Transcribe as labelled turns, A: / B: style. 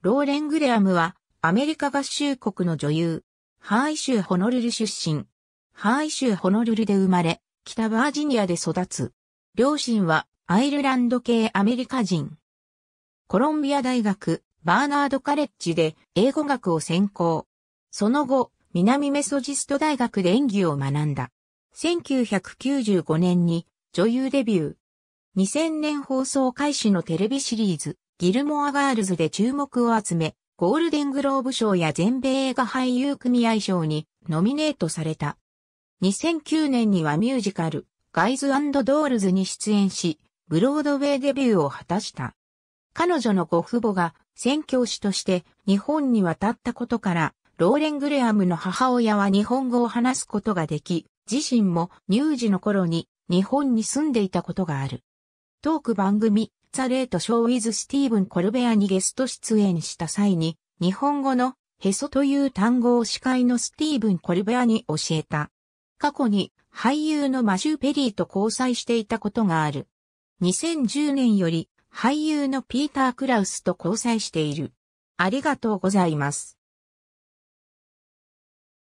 A: ローレン・グレアムは、アメリカ合衆国の女優、ハーイ州ホノルル出身。ハーイ州ホノルルで生まれ、北バージニアで育つ。両親は、アイルランド系アメリカ人。コロンビア大学、バーナードカレッジで英語学を専攻。その後、南メソジスト大学で演技を学んだ。1995年に女優デビュー。2000年放送開始のテレビシリーズ、ギルモアガールズで注目を集め、ゴールデングローブ賞や全米映画俳優組合賞にノミネートされた。2009年にはミュージカル、ガイズドールズに出演し、ブロードウェイデビューを果たした。彼女のご父母が宣教師として日本に渡ったことから、ローレン・グレアムの母親は日本語を話すことができ、自身も乳児の頃に日本に住んでいたことがある。トーク番組、ザ・レート・ショー・ウィズ・スティーブン・コルベアにゲスト出演した際に、日本語のへそという単語を司会のスティーブン・コルベアに教えた。過去に俳優のマシュー・ペリーと交際していたことがある。2010年より俳優のピーター・クラウスと交際している。ありがとうございます。